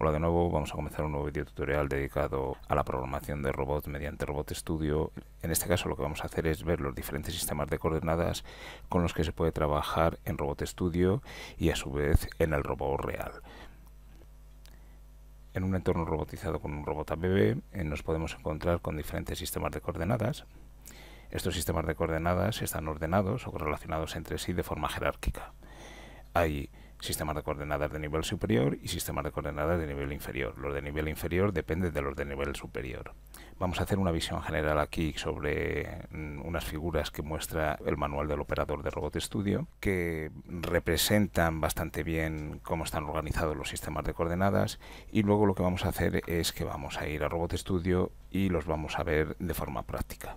Hola de nuevo, vamos a comenzar un nuevo video tutorial dedicado a la programación de robots mediante Robot Studio. En este caso lo que vamos a hacer es ver los diferentes sistemas de coordenadas con los que se puede trabajar en Robot Studio y a su vez en el robot real. En un entorno robotizado con un robot ABB eh, nos podemos encontrar con diferentes sistemas de coordenadas. Estos sistemas de coordenadas están ordenados o relacionados entre sí de forma jerárquica. Hay sistemas de coordenadas de nivel superior y sistemas de coordenadas de nivel inferior. Los de nivel inferior dependen de los de nivel superior. Vamos a hacer una visión general aquí sobre mm, unas figuras que muestra el manual del operador de Robot Studio, que representan bastante bien cómo están organizados los sistemas de coordenadas y luego lo que vamos a hacer es que vamos a ir a Robot Studio y los vamos a ver de forma práctica.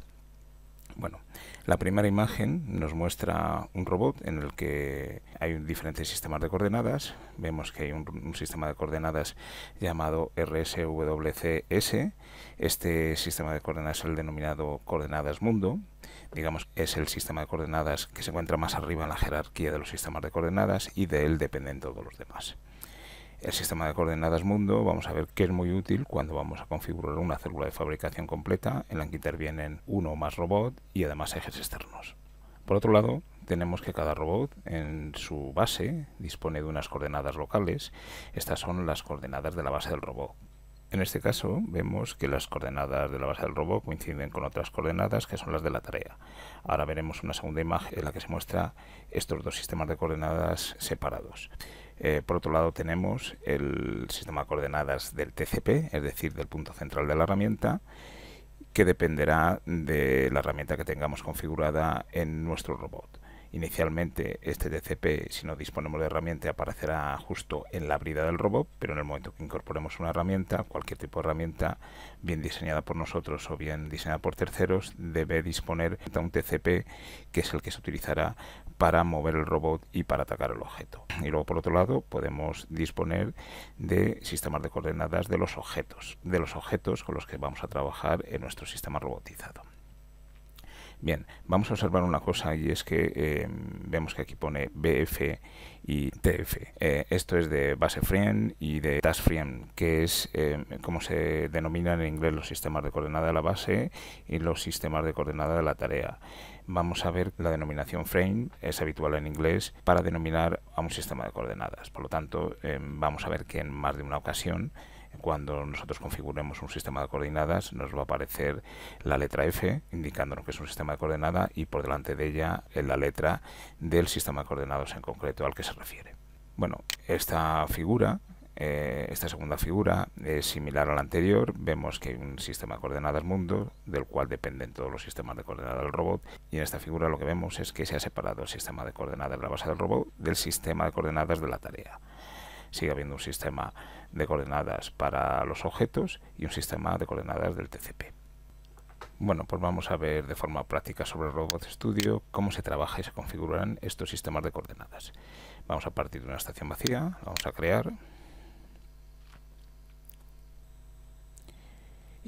Bueno, la primera imagen nos muestra un robot en el que hay diferentes sistemas de coordenadas. Vemos que hay un, sistema de coordenadas llamado RSWCS. Este sistema de coordenadas es el denominado coordenadas mundo. Digamos, que es el sistema de coordenadas que se encuentra más arriba en la jerarquía de los sistemas de coordenadas y de él dependen todos los demás el sistema de coordenadas mundo, vamos a ver que es muy útil cuando vamos a configurar una célula de fabricación completa en la que intervienen uno o más robots y además ejes externos. Por otro lado, tenemos que cada robot en su base dispone de unas coordenadas locales. Estas son las coordenadas de la base del robot. En este caso vemos que las coordenadas de la base del robot coinciden con otras coordenadas que son las de la tarea. Ahora veremos una segunda imagen en la que se muestra estos dos sistemas de coordenadas separados. Eh, por otro lado tenemos el sistema de coordenadas del TCP, es decir, del punto central de la herramienta, que dependerá de la herramienta que tengamos configurada en nuestro robot. Inicialmente este TCP, si no disponemos de herramienta, aparecerá justo en la brida del robot, pero en el momento que incorporemos una herramienta, cualquier tipo de herramienta, bien diseñada por nosotros o bien diseñada por terceros, debe disponer de un TCP que es el que se utilizará para mover el robot y para atacar el objeto. Y luego por otro lado podemos disponer de sistemas de coordenadas de los objetos, de los objetos con los que vamos a trabajar en nuestro sistema robotizado. Bien, vamos a observar una cosa y es que em, vemos que aquí pone BF y TF. Eh, esto es de base frame y de task frame, que es em, como se denominan en inglés los sistemas de coordenada de la base y los sistemas de coordenadas de la tarea vamos a ver la denominación frame, es habitual en inglés, para denominar a un sistema de coordenadas. Por lo tanto, eh, vamos a ver que en más de una ocasión cuando nosotros configuremos un sistema de coordenadas nos va a aparecer la letra F indicándonos que es un sistema de coordenadas y por delante de ella la letra del sistema de coordenadas en concreto al que se refiere. Bueno, esta figura eh, esta segunda figura es similar a la anterior, vemos que hay un sistema de coordenadas mundo del cual dependen todos los sistemas de coordenadas del robot y en esta figura lo que vemos es que se ha separado el sistema de coordenadas de la base del robot del sistema de coordenadas de la tarea. Sigue habiendo un sistema de coordenadas para los objetos y un sistema de coordenadas del TCP. Bueno, pues vamos a ver de forma práctica sobre el Robot Studio cómo se trabaja y se configuran estos sistemas de coordenadas. Vamos a partir de una estación vacía, vamos a crear.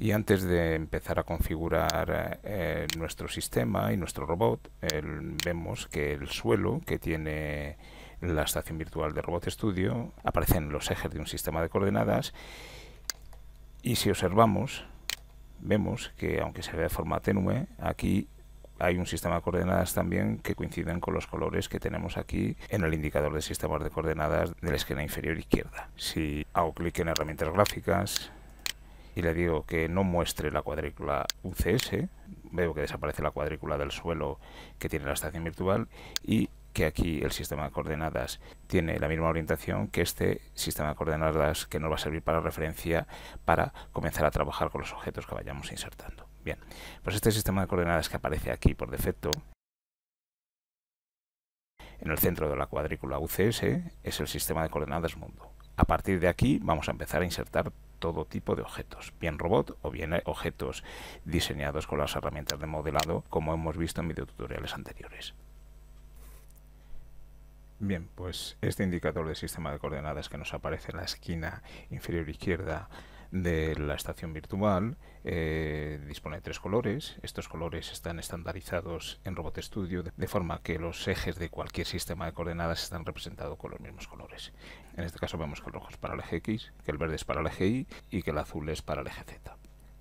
Y antes de empezar a configurar eh, nuestro sistema y nuestro robot, vemos que el suelo que tiene la estación virtual de Robot Studio aparecen los ejes de un sistema de coordenadas y si observamos vemos que aunque se ve de forma tenue aquí hay un sistema de coordenadas también que coinciden con los colores que tenemos aquí en el indicador de sistemas de coordenadas de la esquina inferior izquierda. Si hago clic en herramientas gráficas, y le digo que no muestre la cuadrícula UCS, veo que desaparece la cuadrícula del suelo que tiene la estación virtual y que aquí el sistema de coordenadas tiene la misma orientación que este sistema de coordenadas que nos va a servir para referencia para comenzar a trabajar con los objetos que vayamos insertando. Bien, pues este sistema de coordenadas que aparece aquí por defecto en el centro de la cuadrícula UCS es el sistema de coordenadas mundo. A partir de aquí vamos a empezar a insertar todo tipo de objetos, bien robot o bien eh, objetos diseñados con las herramientas de modelado como hemos visto en videotutoriales anteriores. Bien, pues este indicador de sistema de coordenadas que nos aparece en la esquina inferior izquierda de la estación virtual eh, dispone de tres colores. Estos colores están estandarizados en Robot Studio de, de, forma que los ejes de cualquier sistema de coordenadas están representados con los mismos colores. En este caso vemos que el rojo es para el eje X, que el verde es para el eje Y y que el azul es para el eje Z.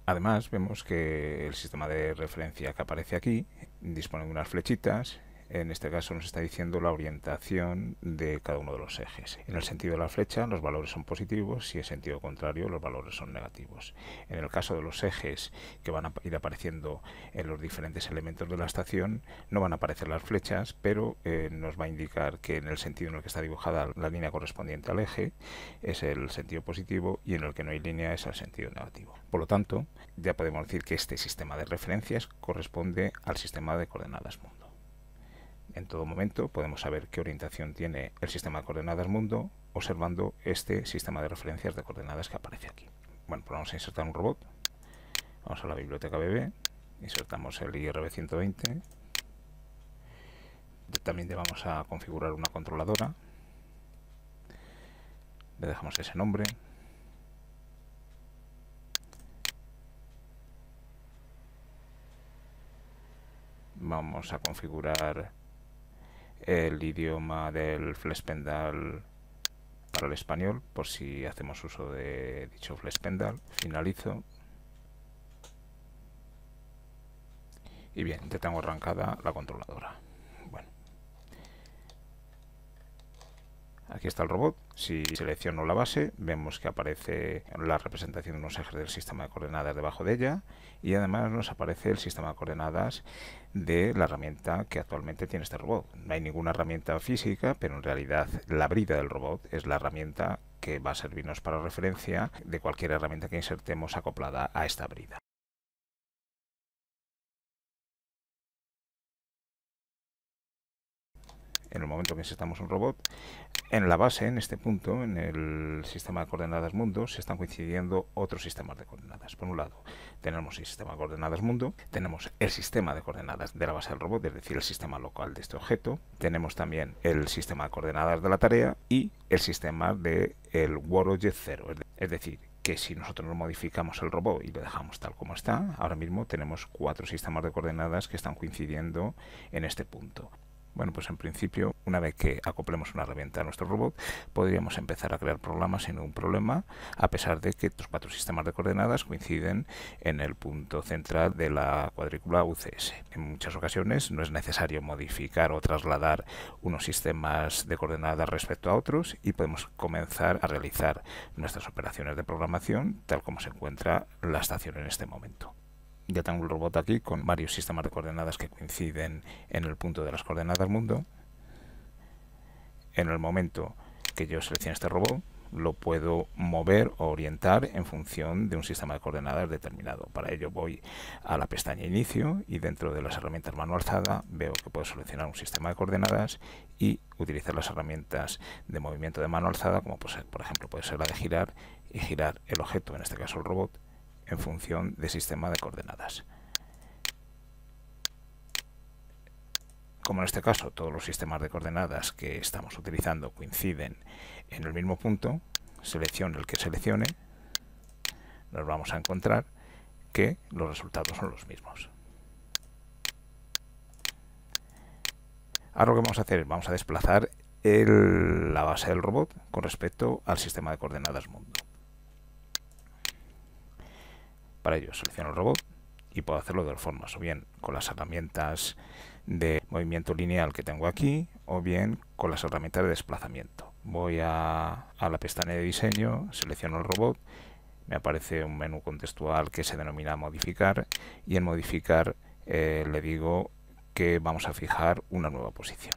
Además vemos que el sistema de referencia que aparece aquí dispone de unas flechitas en este caso nos está diciendo la orientación de cada uno de los ejes. En el sentido de la flecha los valores son positivos, si en sentido contrario los valores son negativos. En el caso de los ejes que van a ir apareciendo en los diferentes elementos de la estación, no van a aparecer las flechas, pero eh, nos va a indicar que en el sentido en el que está dibujada la línea correspondiente al eje es el sentido positivo y en el que no hay línea es el sentido negativo. Por lo tanto, ya podemos decir que este sistema de referencias corresponde al sistema de coordenadas en todo momento podemos saber qué orientación tiene el sistema de coordenadas mundo observando este sistema de referencias de coordenadas que aparece aquí. Bueno, pues vamos a insertar un robot. Vamos a la biblioteca BB, insertamos el IRB120. También le vamos a configurar una controladora. Le dejamos ese nombre, vamos a configurar el idioma del pendal para el español, por si hacemos uso de dicho pendal Finalizo. Y bien, ya tengo arrancada la controladora. Aquí está el robot. Si selecciono la base, vemos que aparece la representación de unos ejes del sistema de coordenadas debajo de ella y además nos aparece el sistema de coordenadas de la herramienta que actualmente tiene este robot. No hay ninguna herramienta física, pero en realidad la brida del robot es la herramienta que va a servirnos para referencia de cualquier herramienta que insertemos acoplada a esta brida. en el momento que insertamos un robot, en la base, en este punto, en el sistema de coordenadas mundo, se están coincidiendo otros sistemas de coordenadas. Por un lado, tenemos el sistema de coordenadas mundo, tenemos el sistema de coordenadas de la base del robot, es decir, el sistema local de este objeto, tenemos también el sistema de coordenadas de la tarea y el sistema del el 0, es decir, que si nosotros modificamos el robot y lo dejamos tal como está, ahora mismo tenemos cuatro sistemas de coordenadas que están coincidiendo en este punto. Bueno, pues en principio, una vez que acoplemos una herramienta a nuestro robot, podríamos empezar a crear programas sin ningún problema, a pesar de que estos cuatro sistemas de coordenadas coinciden en el punto central de la cuadrícula UCS. En muchas ocasiones no es necesario modificar o trasladar unos sistemas de coordenadas respecto a otros y podemos comenzar a realizar nuestras operaciones de programación tal como se encuentra la estación en este momento ya tengo un robot aquí con varios sistemas de coordenadas que coinciden en el punto de las coordenadas mundo. En el momento que yo seleccione este robot, lo puedo mover o orientar en función de un sistema de coordenadas determinado. Para ello voy a la pestaña Inicio y dentro de las herramientas mano alzada veo que puedo seleccionar un sistema de coordenadas y utilizar las herramientas de movimiento de mano alzada, como por ejemplo puede ser la de girar y girar el objeto, en este caso el robot, en función de sistema de coordenadas. Como en este caso todos los sistemas de coordenadas que estamos utilizando coinciden en el mismo punto, seleccione el que seleccione, nos vamos a encontrar que los resultados son los mismos. Ahora lo que vamos a hacer es vamos a desplazar la base del robot con respecto al sistema de coordenadas mundo. Para ello selecciono el robot y puedo hacerlo de dos formas, o bien con las herramientas de movimiento lineal que tengo aquí, o bien con las herramientas de desplazamiento. Voy a, la pestaña de diseño, selecciono el robot, me aparece un menú contextual que se denomina modificar y en modificar eh, le digo que vamos a fijar una nueva posición.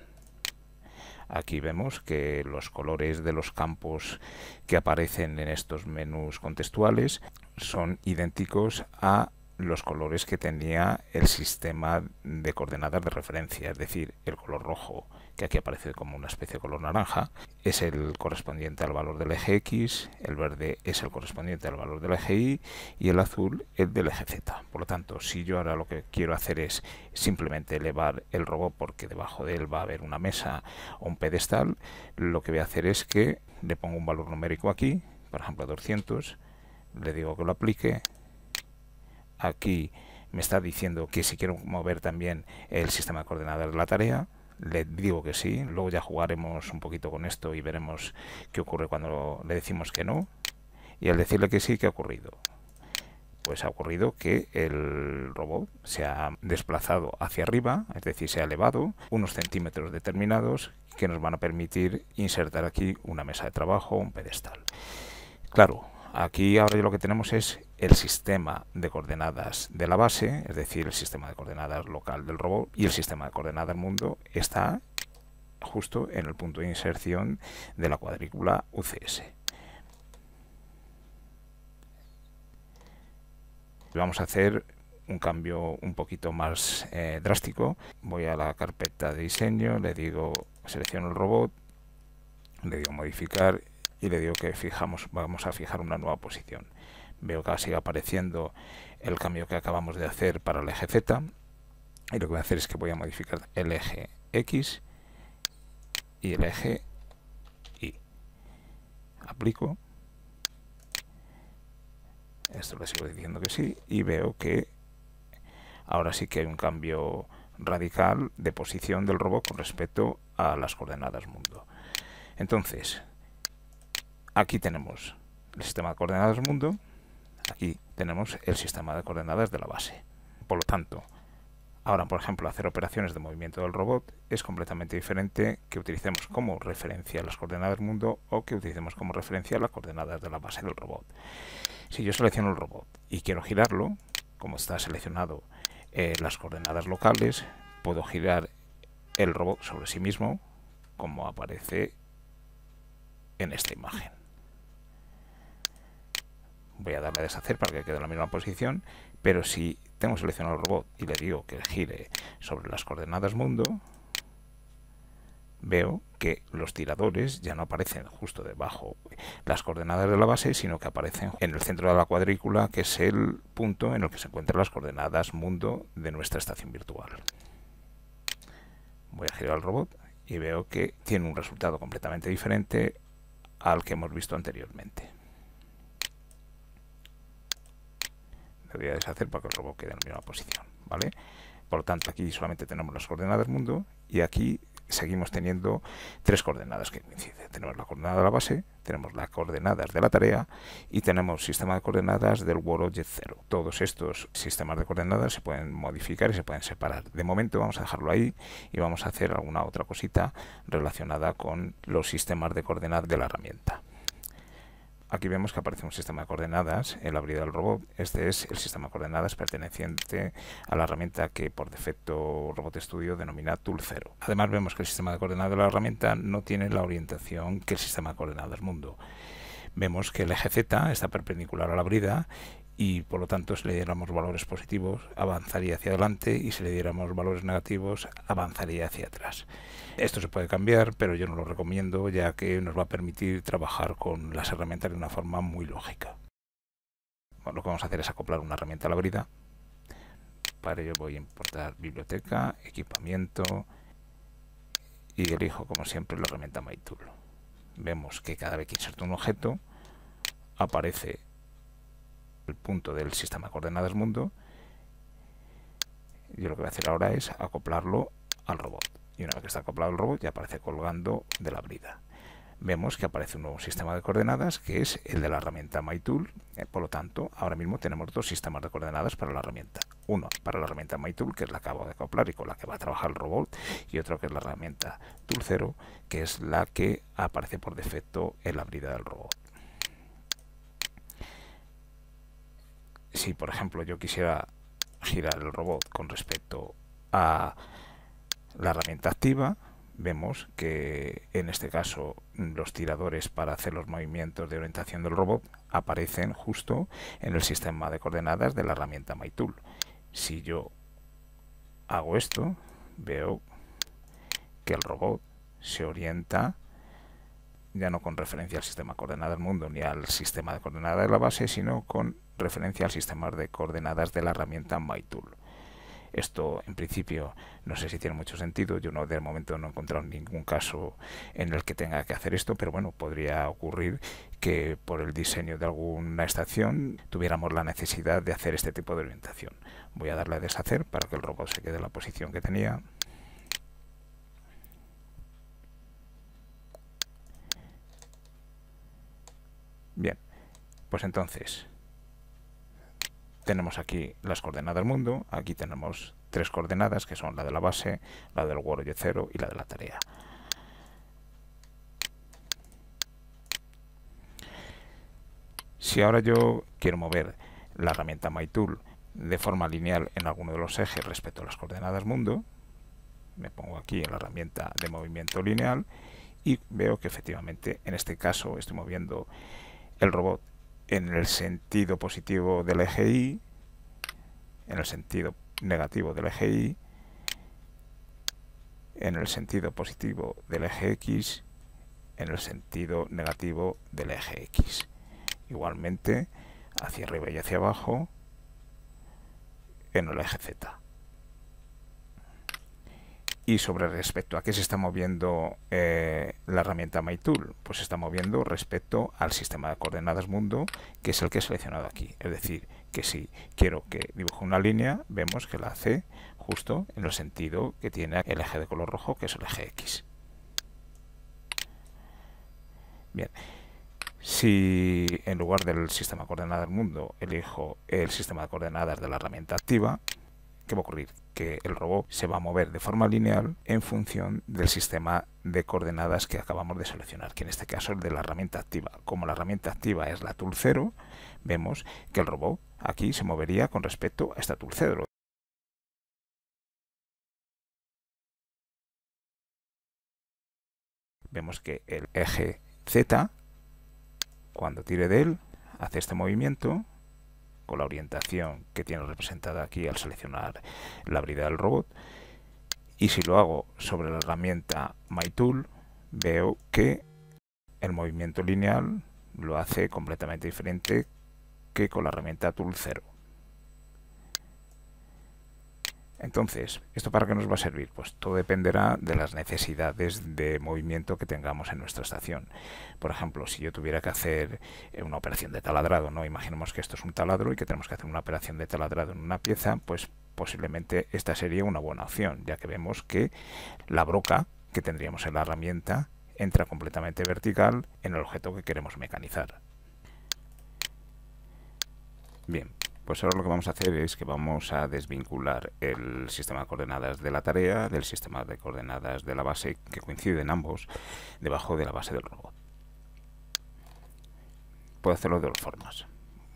Aquí vemos que los colores de los campos que aparecen en estos menús contextuales son idénticos a los colores que tenía el sistema de coordenadas de referencia, es decir, el color rojo, que aquí aparece como una especie de color naranja, es el correspondiente al valor del eje X, el verde es el correspondiente al valor del eje Y y el azul el del eje Z. Por lo tanto, si yo ahora lo que quiero hacer es simplemente elevar el robot porque debajo de él va a haber una mesa o un pedestal, lo que voy a hacer es que le pongo un valor numérico aquí, por ejemplo 200, le digo que lo aplique aquí me está diciendo que si quiero mover también el sistema de coordenadas de la tarea le digo que sí, luego ya jugaremos un poquito con esto y veremos qué ocurre cuando le decimos que no y al decirle que sí, ¿qué ha ocurrido? Pues ha ocurrido que el robot se ha desplazado hacia arriba, es decir, se ha elevado unos centímetros determinados que nos van a permitir insertar aquí una mesa de trabajo, un pedestal. Claro, aquí ahora lo que tenemos es el sistema de coordenadas de la base, es decir, el sistema de coordenadas local del robot y el sistema de coordenadas mundo está justo en el punto de inserción de la cuadrícula UCS. Vamos a hacer un cambio un poquito más eh, drástico. Voy a la carpeta de diseño, le digo selecciono el robot, le digo modificar y le digo que fijamos, vamos a fijar una nueva posición. Veo que sigue apareciendo el cambio que acabamos de hacer para el eje Z y lo que voy a hacer es que voy a modificar el eje X y el eje Y. Aplico. Esto le sigo diciendo que sí y veo que ahora sí que hay un cambio radical de posición del robot con respecto a las coordenadas mundo. Entonces, aquí tenemos el sistema de coordenadas del mundo, aquí tenemos el sistema de coordenadas de la base. Por lo tanto, ahora, por ejemplo, hacer operaciones de movimiento del robot es completamente diferente que utilicemos como referencia las coordenadas del mundo o que utilicemos como referencia las coordenadas de la base del robot. Si yo selecciono el robot y quiero girarlo, como está seleccionado eh, las coordenadas locales, puedo girar el robot sobre sí mismo, como aparece en esta imagen voy a darle a deshacer para que quede en la misma posición, pero si tengo seleccionado el robot y le digo que gire sobre las coordenadas mundo, veo que los tiradores ya no aparecen justo debajo las coordenadas de la base, sino que aparecen en el centro de la cuadrícula, que es el punto en el que se encuentran las coordenadas mundo de nuestra estación virtual. Voy a girar el robot y veo que tiene un resultado completamente diferente al que hemos visto anteriormente. debería deshacer para que el robot quede en la misma posición, ¿vale? Por lo tanto, aquí solamente tenemos las coordenadas del mundo y aquí seguimos teniendo tres coordenadas que coinciden. Tenemos la coordenada de la base, tenemos las coordenadas de la tarea y tenemos sistema de coordenadas del World Object 0. Todos estos sistemas de coordenadas se pueden modificar y se pueden separar. De momento vamos a dejarlo ahí y vamos a hacer alguna otra cosita relacionada con los sistemas de coordenadas de la herramienta. Aquí vemos que aparece un sistema de coordenadas en la brida del robot. Este es el sistema de coordenadas perteneciente a la herramienta que por defecto Robot Studio denomina Tool 0. Además vemos que el sistema de coordenadas de la herramienta no tiene la orientación que el sistema de coordenadas mundo. Vemos que el eje Z está perpendicular a la brida y por lo tanto si le diéramos valores positivos avanzaría hacia adelante y si le diéramos valores negativos avanzaría hacia atrás. Esto se puede cambiar, pero yo no lo recomiendo ya que nos va a permitir trabajar con las herramientas de una forma muy lógica. lo que vamos a hacer es acoplar una herramienta a la brida. Para ello voy a importar biblioteca, equipamiento y elijo como siempre la herramienta MyTool. Vemos que cada vez que inserto un objeto aparece el punto del sistema de coordenadas mundo, yo lo que voy a hacer ahora es acoplarlo al robot. Y una vez que está acoplado el robot, ya aparece colgando de la brida. Vemos que aparece un nuevo sistema de coordenadas, que es el de la herramienta MyTool. Eh, por lo tanto, ahora mismo tenemos dos sistemas de coordenadas para la herramienta. Uno para la herramienta MyTool, que es la que acabo de acoplar y con la que va a trabajar el robot, y otro que es la herramienta Tool0, que es la que aparece por defecto en la brida del robot. si por ejemplo yo quisiera girar el robot con respecto a la herramienta activa, vemos que en este caso los tiradores para hacer los movimientos de orientación del robot aparecen justo en el sistema de coordenadas de la herramienta MyTool. Si yo hago esto, veo que el robot se orienta ya no con referencia al sistema de coordenadas del mundo ni al sistema de coordenadas de la base, sino con referencia al sistema de coordenadas de la herramienta MyTool. Esto, en principio, no sé si tiene mucho sentido. Yo no, de momento no he encontrado ningún caso en el que tenga que hacer esto, pero bueno, podría ocurrir que por el diseño de alguna estación tuviéramos la necesidad de hacer este tipo de orientación. Voy a darle a deshacer para que el robot se quede en la posición que tenía. Bien, pues entonces tenemos aquí las coordenadas mundo, aquí tenemos tres coordenadas que son la de la base, la del y 0 y la de la tarea. Si ahora yo quiero mover la herramienta MyTool de forma lineal en alguno de los ejes respecto a las coordenadas mundo, me pongo aquí en la herramienta de movimiento lineal y veo que efectivamente en este caso estoy moviendo el robot en el sentido positivo del eje Y, en el sentido negativo del eje Y, en el sentido positivo del eje X, en el sentido negativo del eje X. Igualmente, hacia arriba y hacia abajo, en el eje Z y sobre respecto a qué se está moviendo eh, la herramienta MyTool, pues se está moviendo respecto al sistema de coordenadas mundo, que es el que he seleccionado aquí. Es decir, que si quiero que dibuje una línea, vemos que la hace justo en el sentido que tiene el eje de color rojo, que es el eje X. Bien, si en lugar del sistema de coordenadas mundo elijo el sistema de coordenadas de la herramienta activa, ¿Qué va a ocurrir? Que el robot se va a mover de forma lineal en función del sistema de coordenadas que acabamos de seleccionar, que en este caso es de la herramienta activa. Como la herramienta activa es la tool 0, vemos que el robot aquí se movería con respecto a esta tool 0. Vemos que el eje Z, cuando tire de él, hace este movimiento la orientación que tiene representada aquí al seleccionar la habilidad del robot. Y si lo hago sobre la herramienta MyTool veo que el movimiento lineal lo hace completamente diferente que con la herramienta Tool 0. Entonces, ¿esto para qué nos va a servir? Pues todo dependerá de las necesidades de movimiento que tengamos en nuestra estación. Por ejemplo, si yo tuviera que hacer eh, una operación de taladrado, ¿no? Imaginemos que esto es un taladro y que tenemos que hacer una operación de taladrado en una pieza, pues posiblemente esta sería una buena opción, ya que vemos que la broca que tendríamos en la herramienta entra completamente vertical en el objeto que queremos mecanizar. Bien, pues ahora lo que vamos a hacer es que vamos a desvincular el sistema de coordenadas de la tarea del sistema de coordenadas de la base que coinciden ambos debajo de la base del robot. Puedo hacerlo de dos formas.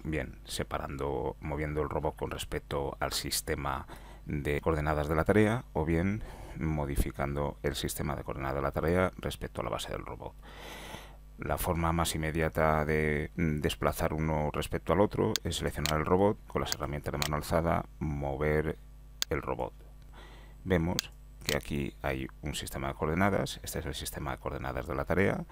Bien, separando, moviendo el robot con respecto al sistema de coordenadas de la tarea o bien modificando el sistema de coordenadas de la tarea respecto a la base del robot. La forma más inmediata de mm, desplazar uno respecto al otro es seleccionar el robot con las herramientas de mano alzada, mover el robot. Vemos que aquí hay un sistema de coordenadas, este es el sistema de coordenadas de la tarea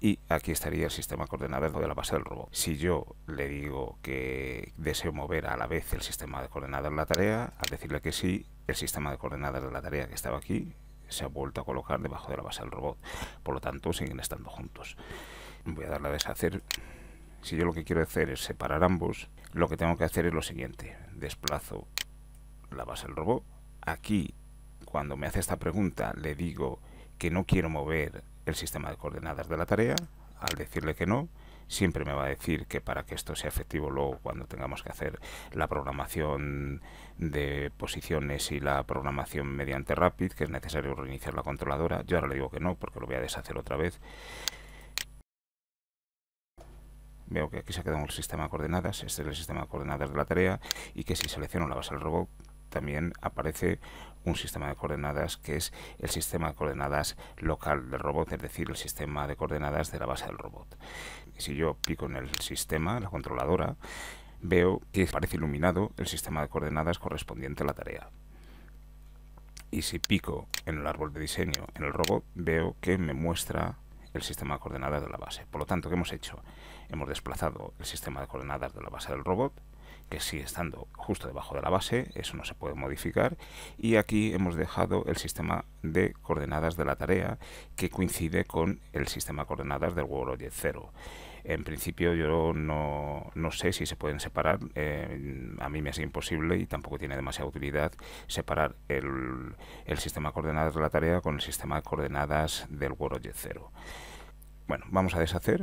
y aquí estaría el sistema de coordenadas de la base del robot. Si yo le digo que deseo mover a la vez el sistema de coordenadas de la tarea, al decirle que sí, el sistema de coordenadas de la tarea que estaba aquí se ha vuelto a colocar debajo de la base del robot. Por lo tanto, siguen estando juntos. Voy a darle a deshacer. Si yo lo que quiero hacer es separar ambos, lo que tengo que hacer es lo siguiente. Desplazo la base del robot. Aquí, cuando me hace esta pregunta, le digo que no quiero mover el sistema de coordenadas de la tarea. Al decirle que no, siempre me va a decir que para que esto sea efectivo luego cuando tengamos que hacer la programación de posiciones y la programación mediante Rapid, que es necesario reiniciar la controladora. Yo ahora le digo que no, porque lo voy a deshacer otra vez. Veo que aquí se ha quedado un sistema de coordenadas, este es el sistema de coordenadas de la tarea, y que si selecciono la base del robot, también aparece un sistema de coordenadas que es el sistema de coordenadas local del robot, es decir, el sistema de coordenadas de la base del robot si yo pico en el sistema, la controladora, veo que aparece iluminado el sistema de coordenadas correspondiente a la tarea. Y si pico en el árbol de diseño, en el robot, veo que me muestra el sistema de coordenadas de la base. Por lo tanto, ¿qué hemos hecho? Hemos desplazado el sistema de coordenadas de la base del robot que sigue estando justo debajo de la base, eso no se puede modificar, y aquí hemos dejado el sistema de coordenadas de la tarea que coincide con el sistema de coordenadas del World 0. En principio yo no, sé si se pueden separar, eh, a mí me es imposible y tampoco tiene demasiada utilidad separar el, el sistema de coordenadas de la tarea con el sistema de coordenadas del World 0. Bueno, vamos a deshacer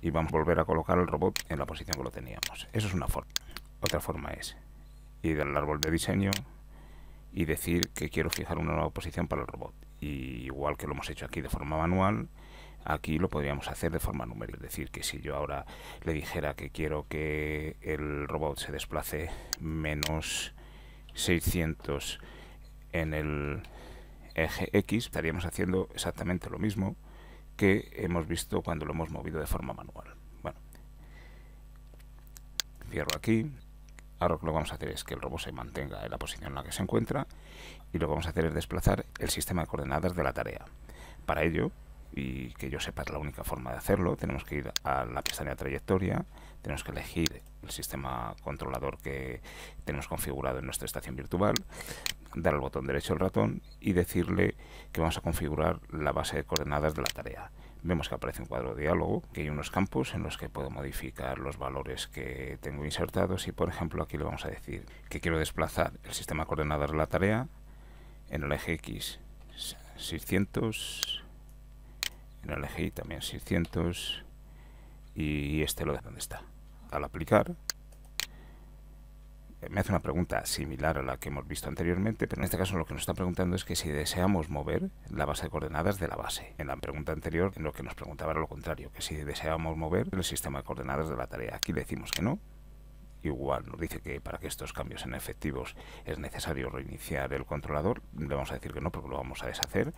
y vamos a volver a colocar el robot en la posición que lo teníamos. Eso es una forma. Otra forma es ir al árbol de diseño y decir que quiero fijar una nueva posición para el robot. Y igual que lo hemos hecho aquí de forma manual, aquí lo podríamos hacer de forma numérica. Es decir, que si yo ahora le dijera que quiero que el robot se desplace menos 600 en el eje X, estaríamos haciendo exactamente lo mismo que hemos visto cuando lo hemos movido de forma manual. Bueno, cierro aquí. Ahora lo que vamos a hacer es que el robot se mantenga en la posición en la que se encuentra y lo que vamos a hacer es desplazar el sistema de coordenadas de la tarea. Para ello, y que yo sepa es la única forma de hacerlo, tenemos que ir a la pestaña trayectoria, tenemos que elegir el sistema controlador que tenemos configurado en nuestra estación virtual, dar al botón derecho al ratón y decirle que vamos a configurar la base de coordenadas de la tarea. Vemos que aparece un cuadro de diálogo, que hay unos campos en los que puedo modificar los valores que tengo insertados y por ejemplo aquí le vamos a decir que quiero desplazar el sistema de coordenadas de la tarea en el eje X 600, en el eje Y también 600, y este lo de dónde está. Al aplicar, eh, me hace una pregunta similar a la que hemos visto anteriormente, pero en este caso lo que nos está preguntando es que si deseamos mover la base de coordenadas de la base. En la pregunta anterior en lo que nos preguntaba era lo contrario, que si deseamos mover el sistema de coordenadas de la tarea. Aquí le decimos que no. Igual nos dice que para que estos cambios sean efectivos es necesario reiniciar el controlador. Le vamos a decir que no porque lo vamos a deshacer.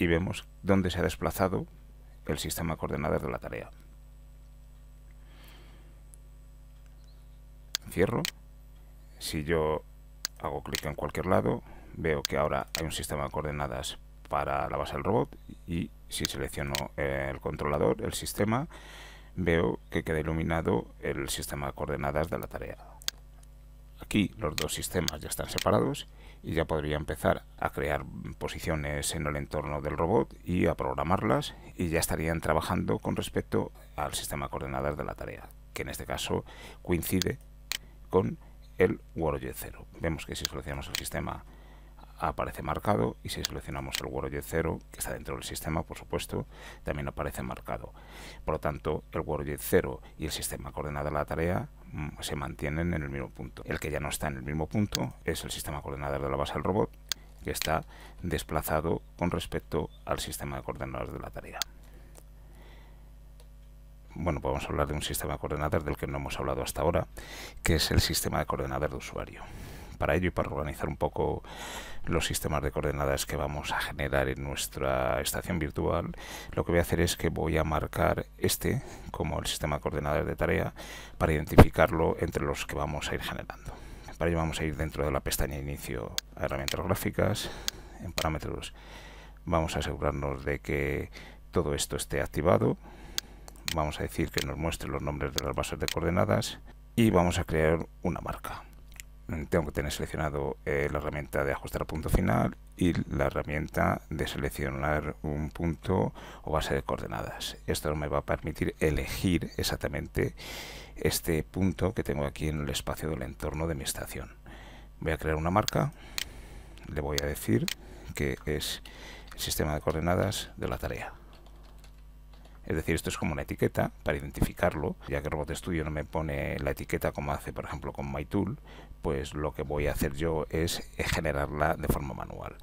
y vemos dónde se ha desplazado el sistema de coordenadas de la tarea. Cierro. Si yo hago clic en cualquier lado, veo que ahora hay un sistema de coordenadas para la base del robot y si selecciono eh, el controlador, el sistema, veo que queda iluminado el sistema de coordenadas de la tarea. Aquí los dos sistemas ya están separados y ya podría empezar a crear posiciones en el entorno del robot y a programarlas y ya estarían trabajando con respecto al sistema coordenador de la tarea, que en este caso coincide con el WordJet 0. Vemos que si seleccionamos el sistema aparece marcado y si seleccionamos el WordJet 0, que está dentro del sistema, por supuesto, también aparece marcado. Por lo tanto, el WorldJet 0 y el sistema coordenada de la tarea Mm, se mantienen en el mismo punto. El que ya no está en el mismo punto es el sistema coordenador de la base del robot, que está desplazado con respecto al sistema de coordenadas de la tarea. Bueno, podemos pues hablar de un sistema de coordenadas del que no hemos hablado hasta ahora, que es el sistema de coordenadas de usuario para ello y para organizar un poco los sistemas de coordenadas que vamos a generar en nuestra estación virtual, lo que voy a hacer es que voy a marcar este como el sistema de coordenadas de tarea para identificarlo entre los que vamos a ir generando. Para ello vamos a ir dentro de la pestaña de Inicio a Herramientas Gráficas, en Parámetros vamos a asegurarnos de que todo esto esté activado, vamos a decir que nos muestre los nombres de las bases de coordenadas y vamos a crear una marca tengo que tener seleccionado eh, la herramienta de ajustar punto final y la herramienta de seleccionar un punto o base de coordenadas. Esto me va a permitir elegir exactamente este punto que tengo aquí en el espacio del entorno de mi estación. Voy a crear una marca, le voy a decir que es el sistema de coordenadas de la tarea. Es decir, esto es como una etiqueta para identificarlo, ya que Robot Studio no me pone la etiqueta como hace, por ejemplo, con MyTool, pues lo que voy a hacer yo es eh, generarla de forma manual.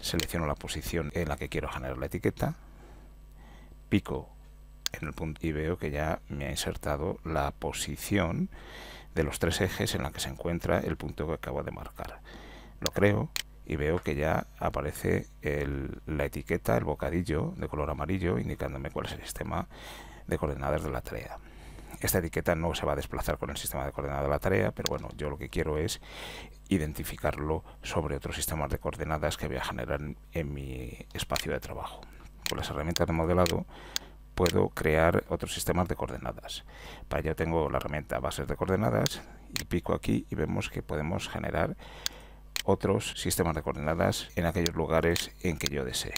Selecciono la posición en la que quiero generar la etiqueta, pico en el punto y veo que ya me ha insertado la posición de los tres ejes en la que se encuentra el punto que acabo de marcar. Lo creo y veo que ya aparece la etiqueta, el bocadillo de color amarillo indicándome cuál es el sistema de coordenadas de la tarea. Esta etiqueta no se va a desplazar con el sistema de coordenadas de la tarea, pero bueno, yo lo que quiero es identificarlo sobre otros sistemas de coordenadas que voy a generar en mi espacio de trabajo. Con las herramientas de modelado puedo crear otros sistemas de coordenadas. Para ello tengo la herramienta bases de coordenadas y pico aquí y vemos que podemos generar otros sistemas de coordenadas en aquellos lugares en que yo desee.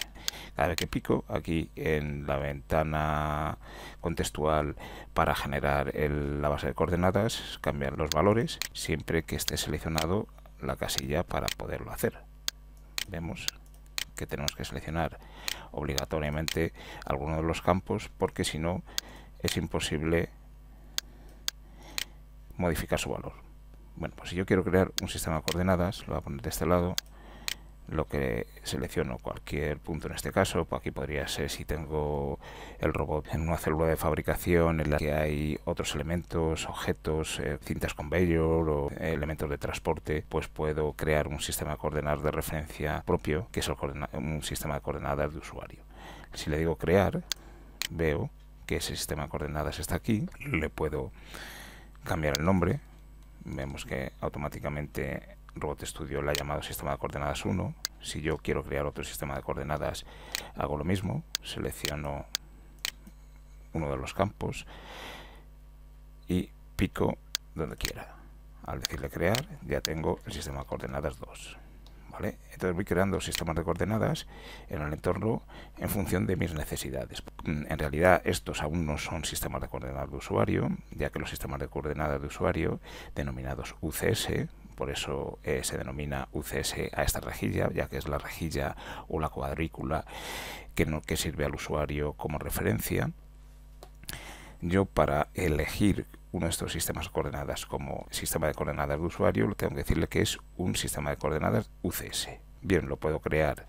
Cada vez que pico aquí en la ventana contextual para generar la base de coordenadas, cambiar los valores siempre que esté seleccionado la casilla para poderlo hacer. Vemos que tenemos que seleccionar obligatoriamente alguno de los campos porque si no es imposible modificar su valor. Bueno, pues si yo quiero crear un sistema de coordenadas, lo voy a poner de este lado, lo que selecciono cualquier punto en este caso, pues aquí podría ser si tengo el robot en una célula de fabricación en la que hay otros elementos, objetos, eh, cintas conveyor o elementos de transporte, pues puedo crear un sistema de coordenadas de referencia propio, que es un sistema de coordenadas de usuario. Si le digo crear, veo que ese sistema de coordenadas está aquí, le puedo cambiar el nombre, vemos que automáticamente Robot Studio le ha llamado sistema de coordenadas 1. Si yo quiero crear otro sistema de coordenadas, hago lo mismo. Selecciono uno de los campos y pico donde quiera. Al decirle crear, ya tengo el sistema de coordenadas 2. Entonces voy creando sistemas de coordenadas en el entorno en función de mis necesidades. En realidad estos aún no son sistemas de coordenadas de usuario, ya que los sistemas de coordenadas de usuario, denominados UCS, por eso eh, se denomina UCS a esta rejilla, ya que es la rejilla o la cuadrícula que sirve al usuario como referencia, yo para elegir uno de estos sistemas de coordenadas como sistema de coordenadas de usuario, tengo que decirle que es un sistema de coordenadas UCS. Bien, lo puedo crear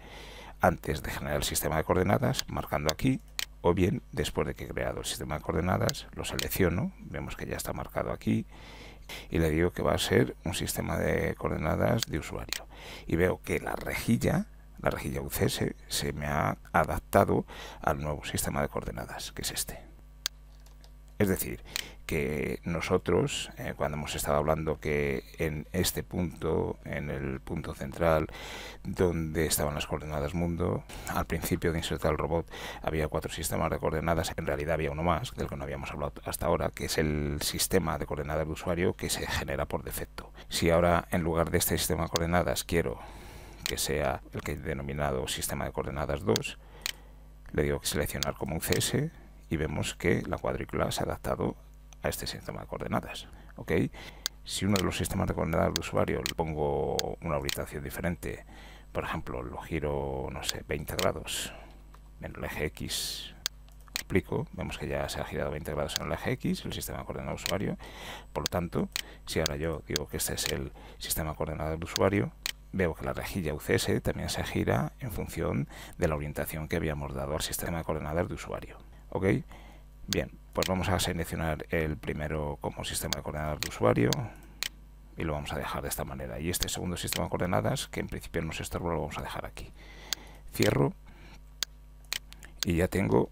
antes de generar el sistema de coordenadas, marcando aquí, o bien después de que he creado el sistema de coordenadas, lo selecciono, vemos que ya está marcado aquí, y le digo que va a ser un sistema de coordenadas de usuario. Y veo que la rejilla la rejilla UCS se me ha adaptado al nuevo sistema de coordenadas, que es este. Es decir, que nosotros, eh, cuando hemos estado hablando que en este punto, en el punto central donde estaban las coordenadas mundo, al principio de insertar el robot había cuatro sistemas de coordenadas, en realidad había uno más, del que no habíamos hablado hasta ahora, que es el sistema de coordenadas de usuario que se genera por defecto. Si ahora en lugar de este sistema de coordenadas quiero que sea el que he denominado sistema de coordenadas 2, le digo que seleccionar como un CS y vemos que la cuadrícula se ha adaptado a este sistema de coordenadas. ¿ok? Si uno de los sistemas de coordenadas del usuario le pongo una orientación diferente, por ejemplo, lo giro, no sé, 20 grados en el eje X, explico, vemos que ya se ha girado 20 grados en el eje X, el sistema de coordenadas del usuario, por lo tanto, si ahora yo digo que este es el sistema de coordenadas del usuario, veo que la rejilla UCS también se gira en función de la orientación que habíamos dado al sistema de coordenadas de usuario. ¿Ok? Bien, pues vamos a seleccionar el primero como sistema de coordenadas de usuario y lo vamos a dejar de esta manera y este segundo sistema de coordenadas que en principio no se este lo vamos a dejar aquí cierro y ya tengo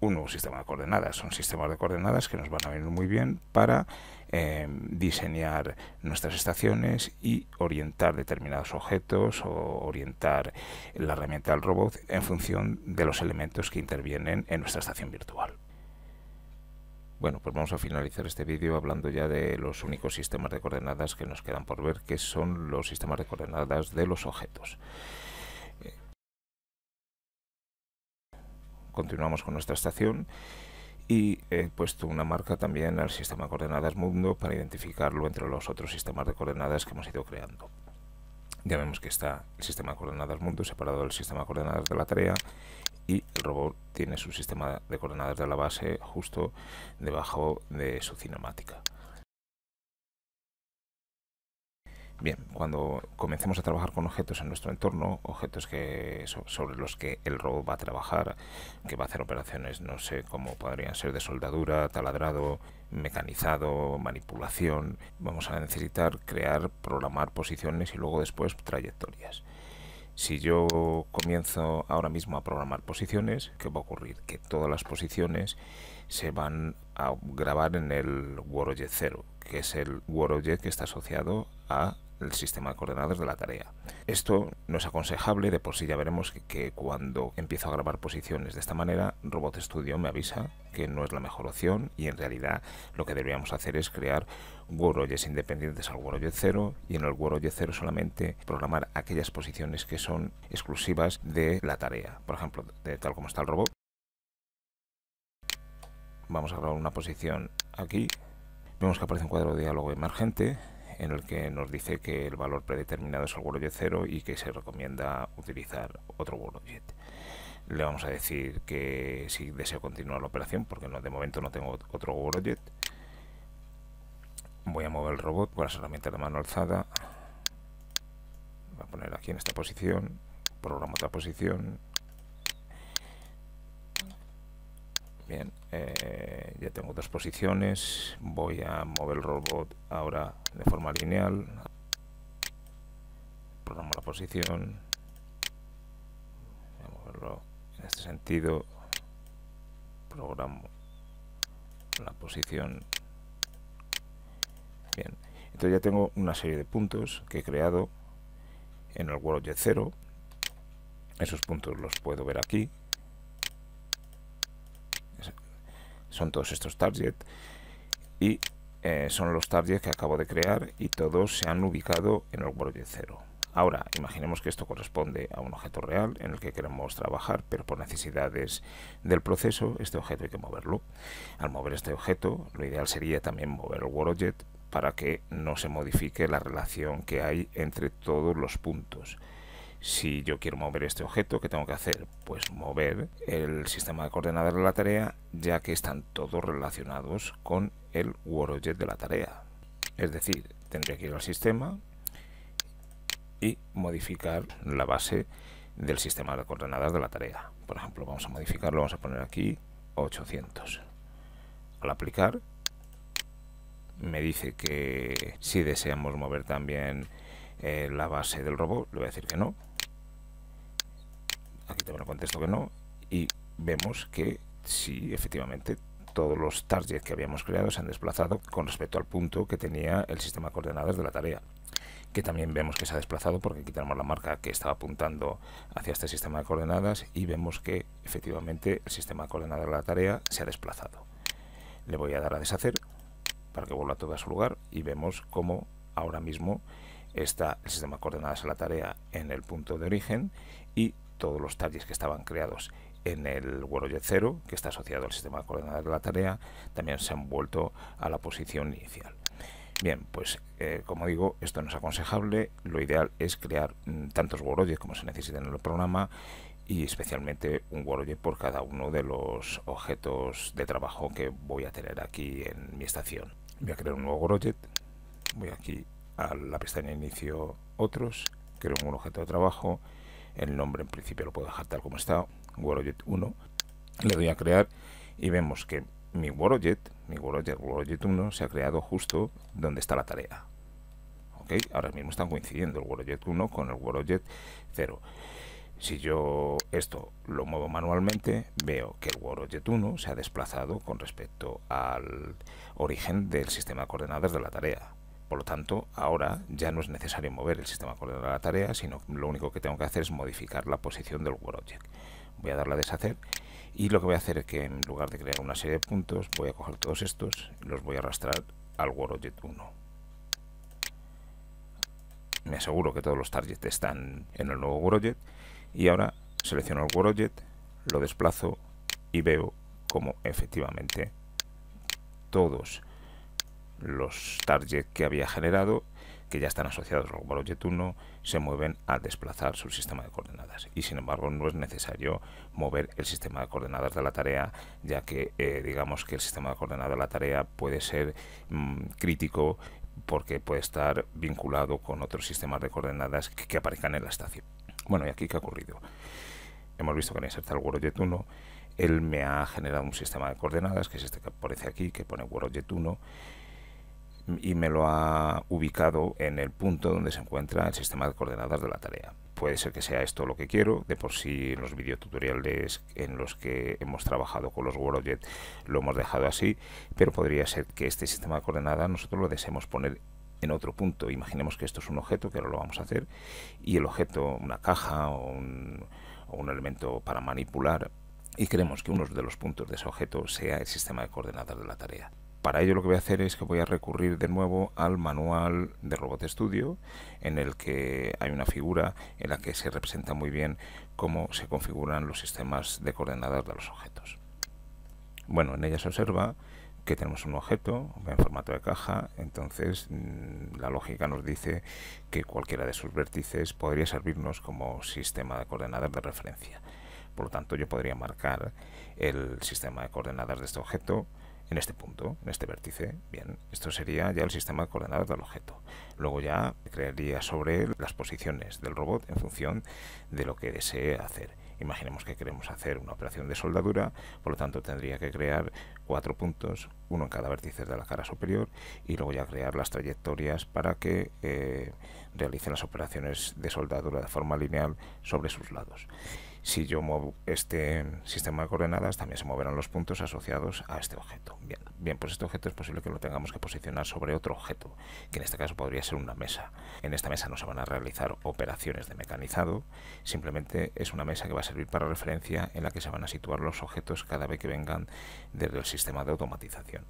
un nuevo sistema de coordenadas. Son sistemas de coordenadas que nos van a venir muy bien para em, diseñar nuestras estaciones y orientar determinados objetos o orientar la herramienta del robot en función de los elementos que intervienen en nuestra estación virtual. Bueno, pues vamos a finalizar este vídeo hablando ya de los únicos sistemas de coordenadas que nos quedan por ver, que son los sistemas de coordenadas de los objetos. Eh, continuamos con nuestra estación y he puesto una marca también al sistema de coordenadas mundo para identificarlo entre los otros sistemas de coordenadas que hemos ido creando. Ya vemos que está el sistema de coordenadas mundo separado del sistema de coordenadas de la tarea y el robot tiene su sistema de coordenadas de la base justo debajo de su cinemática. Bien, cuando comencemos a trabajar con objetos en nuestro entorno, objetos sobre los que el robot va a trabajar, que va a hacer operaciones, no sé, cómo podrían ser de soldadura, taladrado, mecanizado, manipulación, vamos a necesitar crear, programar posiciones y luego después trayectorias. Si yo comienzo ahora mismo a programar posiciones, ¿qué va a ocurrir? Que todas las posiciones se van a grabar en el WordOjet 0, que es el WordOjet que está asociado al sistema de coordenadas de la tarea. Esto no es aconsejable, de por sí ya veremos que, cuando empiezo a grabar posiciones de esta manera, Robot Studio me avisa que no es la mejor opción y en realidad lo que deberíamos hacer es crear WordOS independientes al WordOS 0 y en el WordOS 0 solamente programar aquellas posiciones que son exclusivas de la tarea. Por ejemplo, de tal como está el robot, vamos a grabar una posición aquí. Vemos que aparece un cuadro de diálogo emergente en el que nos dice que el valor predeterminado es el WordOS 0 y que se recomienda utilizar otro WordOS le vamos a decir que si deseo continuar la operación porque de momento no tengo otro WordObject voy a mover el robot con las herramientas de mano alzada voy a poner aquí en esta posición programo otra posición bien eh, ya tengo dos posiciones voy a mover el robot ahora de forma lineal programo la posición voy a moverlo en este sentido programo la posición entonces ya tengo una serie de puntos que he creado en el worldjet 0. Esos puntos los puedo ver aquí. Son todos estos targets. Y eh, son los targets que acabo de crear y todos se han ubicado en el worldjet 0. Ahora, imaginemos que esto corresponde a un objeto real en el que queremos trabajar, pero por necesidades del proceso, este objeto hay que moverlo. Al mover este objeto, lo ideal sería también mover el worldjet para que no se modifique la relación que hay entre todos los puntos. Si yo quiero mover este objeto, ¿qué tengo que hacer? Pues mover el sistema de coordenadas de la tarea, ya que están todos relacionados con el WordObject de la tarea. Es decir, tendría que ir al sistema y modificar la base del sistema de coordenadas de la tarea. Por ejemplo, vamos a modificarlo, vamos a poner aquí 800. Al aplicar, me dice que si deseamos mover también eh, la base del robot, le voy a decir que no. Aquí también contesto que no. Y vemos que sí, efectivamente, todos los targets que habíamos creado se han desplazado con respecto al punto que tenía el sistema de coordenadas de la tarea que también vemos que se ha desplazado porque quitamos la marca que estaba apuntando hacia este sistema de coordenadas y vemos que efectivamente el sistema de coordenadas de la tarea se ha desplazado. Le voy a dar a deshacer que vuelva todo a su lugar y vemos cómo ahora mismo está el sistema de coordenadas a la tarea en el punto de origen y todos los talles que estaban creados en el WordJet 0, que está asociado al sistema de coordenadas de la tarea, también se han vuelto a la posición inicial. Bien, pues eh, como digo, esto no es aconsejable, lo ideal es crear mm, tantos WorldJet como se necesiten en el programa y especialmente un WordJet por cada uno de los objetos de trabajo que voy a tener aquí en mi estación voy a crear un nuevo wordjet voy aquí a la pestaña inicio otros, creo un objeto de trabajo, el nombre en principio lo puedo dejar tal como está, wordjet 1, le doy a crear y vemos que mi WordOject, mi WordOject 1 se ha creado justo donde está la tarea. Ahora mismo están coincidiendo el wordoject 1 con el wordjet 0. Si yo esto lo muevo manualmente, veo que el wordoject 1 se ha desplazado con respecto al, origen del sistema de coordenadas de la tarea. Por lo tanto, ahora ya no es necesario mover el sistema de coordenadas de la tarea, sino lo único que tengo que hacer es modificar la posición del WordObject. Voy a darle a deshacer y lo que voy a hacer es que en lugar de crear una serie de puntos, voy a coger todos estos y los voy a arrastrar al WordObject 1. Me aseguro que todos los targets están en el nuevo WordObject y ahora selecciono el WordObject, lo desplazo y veo cómo efectivamente todos los targets que había generado, que ya están asociados al de 1, se mueven a desplazar su sistema de coordenadas. Y sin embargo no es necesario mover el sistema de coordenadas de la tarea, ya que eh, digamos que el sistema de coordenadas de la tarea puede ser mm, crítico porque puede estar vinculado con otros sistemas de coordenadas que, aparezcan en la estación. Bueno, ¿y aquí qué ha ocurrido? Hemos visto que han insertar el de 1 él me ha generado un sistema de coordenadas, que es este que aparece aquí, que pone World 1, y me lo ha ubicado en el punto donde se encuentra el sistema de coordenadas de la tarea. Puede ser que sea esto lo que quiero, de por sí en los videotutoriales en los que hemos trabajado con los WorldJet lo hemos dejado así, pero podría ser que este sistema de coordenadas nosotros lo deseemos poner en otro punto. Imaginemos que esto es un objeto, que ahora lo vamos a hacer, y el objeto, una caja o un elemento para manipular, y creemos que uno de los puntos de ese objeto sea el sistema de coordenadas de la tarea. Para ello lo que voy a hacer es que voy a recurrir de nuevo al manual de Robot Studio, en el que hay una figura en la que se representa muy bien cómo se configuran los sistemas de coordenadas de los objetos. Bueno, en ella se observa que tenemos un objeto en formato de caja, entonces mm, la lógica nos dice que cualquiera de sus vértices podría servirnos como sistema de coordenadas de referencia. Por lo tanto, yo podría marcar el sistema de coordenadas de este objeto en este punto, en este vértice. Bien, esto sería ya el sistema de coordenadas del objeto. Luego ya crearía sobre él las posiciones del robot en función de lo que desee hacer. Imaginemos que queremos hacer una operación de soldadura, por lo tanto tendría que crear cuatro puntos, uno en cada vértice de la cara superior, y luego ya crear las trayectorias para que eh, realicen las operaciones de soldadura de forma lineal sobre sus lados. Si yo muevo este sistema de coordenadas, también se moverán los puntos asociados a este objeto. Bien, pues este objeto es posible que lo tengamos que posicionar sobre otro objeto, que en este caso podría ser una mesa. En esta mesa no se van a realizar operaciones de mecanizado, simplemente es una mesa que va a servir para referencia en la que se van a situar los objetos cada vez que vengan desde el sistema de automatización.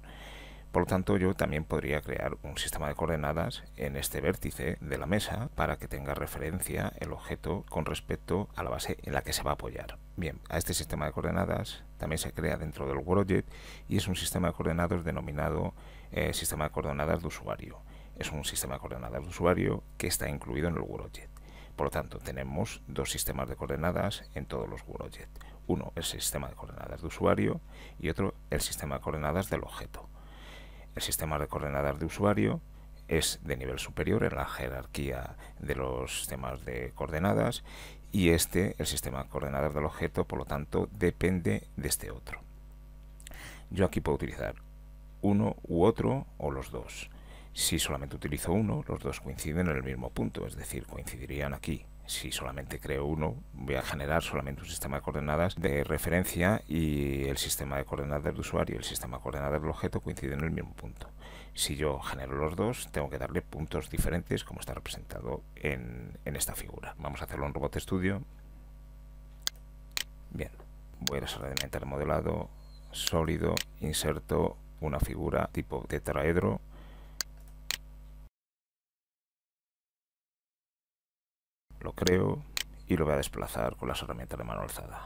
Por lo tanto, yo también podría crear un sistema de coordenadas en este vértice de la mesa para que tenga referencia el objeto con respecto a la base en la que se va a apoyar. Bien, a este sistema de coordenadas también se crea dentro del WorldJet y es un sistema de coordenadas denominado eh, sistema de coordenadas de usuario. Es un sistema de coordenadas de usuario que está incluido en el WorldJet. Por lo tanto, tenemos dos sistemas de coordenadas en todos los WorldJet. Uno, el sistema de coordenadas de usuario y otro, el sistema de coordenadas del objeto. El sistema de coordenadas de usuario es de nivel superior en la jerarquía de los sistemas de coordenadas y este, el sistema de coordenadas del objeto, por lo tanto, depende de este otro. Yo aquí puedo utilizar uno u otro o los dos. Si solamente utilizo uno, los dos coinciden en el mismo punto, es decir, coincidirían aquí si solamente creo uno, voy a generar solamente un sistema de coordenadas de referencia y el sistema de coordenadas del usuario y el sistema de coordenadas del objeto coinciden en el mismo punto. Si yo genero los dos, tengo que darle puntos diferentes como está representado en, esta figura. Vamos a hacerlo en Robot Studio. Bien, voy a el modelado, sólido, inserto una figura tipo tetraedro lo creo y lo voy a desplazar con las herramientas de mano alzada.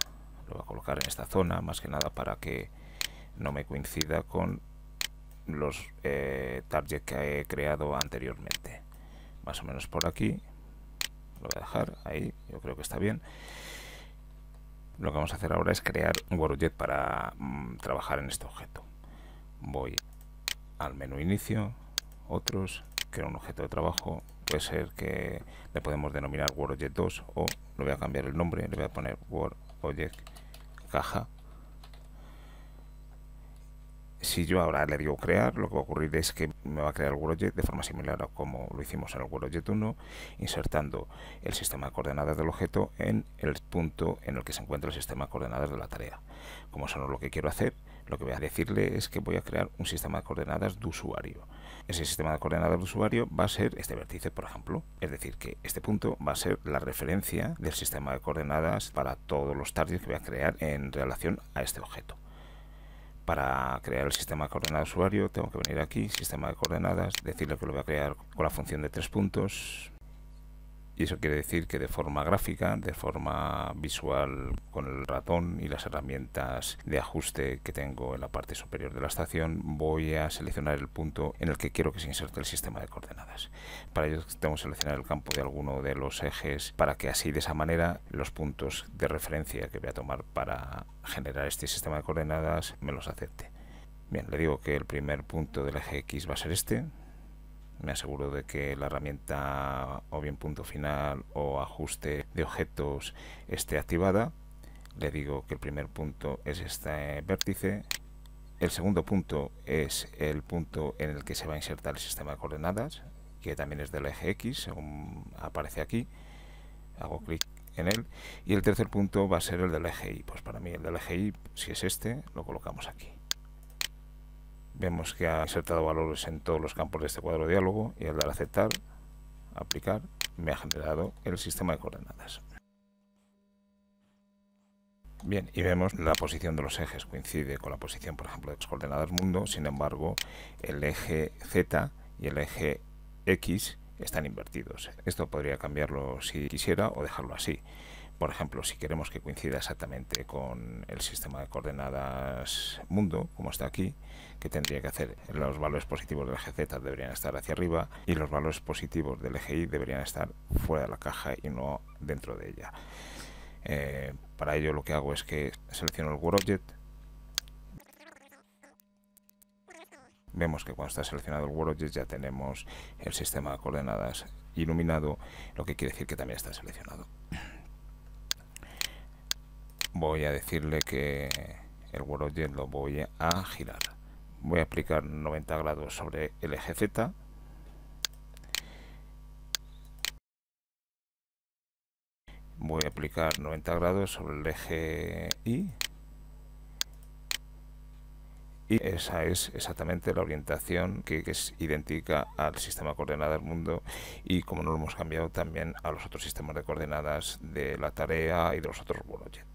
Lo voy a colocar en esta zona, más que nada para que no me coincida con los eh, targets que he creado anteriormente. Más o menos por aquí. Lo voy a dejar ahí, yo creo que está bien. Lo que vamos a hacer ahora es crear un WordJet para mm, trabajar en este objeto. Voy al menú inicio, otros, creo un objeto de trabajo, puede ser que le podemos denominar WordObject 2 o le voy a cambiar el nombre, le voy a poner WordObject caja. Si yo ahora le digo crear, lo que va a ocurrir es que me va a crear el de forma similar a como lo hicimos en el WordObject 1, insertando el sistema de coordenadas del objeto en el punto en el que se encuentra el sistema de coordenadas de la tarea. Como eso no es lo que quiero hacer, lo que voy a decirle es que voy a crear un sistema de coordenadas de usuario ese sistema de coordenadas del usuario va a ser este vértice, por ejemplo. Es decir, que este punto va a ser la referencia del sistema de coordenadas para todos los targets que voy a crear en relación a este objeto. Para crear el sistema de coordenadas usuario tengo que venir aquí, sistema de coordenadas, decirle que lo voy a crear con la función de tres puntos, y eso quiere decir que de forma gráfica, de forma visual con el ratón y las herramientas de ajuste que tengo en la parte superior de la estación, voy a seleccionar el punto en el que quiero que se inserte el sistema de coordenadas. Para ello tengo que seleccionar el campo de alguno de los ejes para que así de esa manera los puntos de referencia que voy a tomar para generar este sistema de coordenadas me los acepte. Bien, le digo que el primer punto del eje X va a ser este, me aseguro de que la herramienta o bien punto final o ajuste de objetos esté activada. Le digo que el primer punto es este vértice. El segundo punto es el punto en el que se va a insertar el sistema de coordenadas, que también es del eje X, según aparece aquí. Hago clic en él. Y el tercer punto va a ser el del eje Y. Pues para mí el del eje Y, si es este, lo colocamos aquí. Vemos que ha insertado valores en todos los campos de este cuadro de diálogo y al dar aceptar, aplicar, me ha generado el sistema de coordenadas. Bien, y vemos la posición de los ejes coincide con la posición, por ejemplo, de las coordenadas mundo, sin embargo, el eje Z y el eje X están invertidos. Esto podría cambiarlo si quisiera o dejarlo así. Por ejemplo, si queremos que coincida exactamente con el sistema de coordenadas mundo, como está aquí, que tendría que hacer. Los valores positivos del GZ deberían estar hacia arriba y los valores positivos del Y deberían estar fuera de la caja y no dentro de ella. Eh, para ello lo que hago es que selecciono el Object. Vemos que cuando está seleccionado el Object ya tenemos el sistema de coordenadas iluminado, lo que quiere decir que también está seleccionado. Voy a decirle que el Object lo voy a girar voy a aplicar 90 grados sobre el eje Z voy a aplicar 90 grados sobre el eje Y y esa es exactamente la orientación que, es idéntica al sistema de coordenadas del mundo y como no lo hemos cambiado también a los otros sistemas de coordenadas de la tarea y de los otros Wallojet.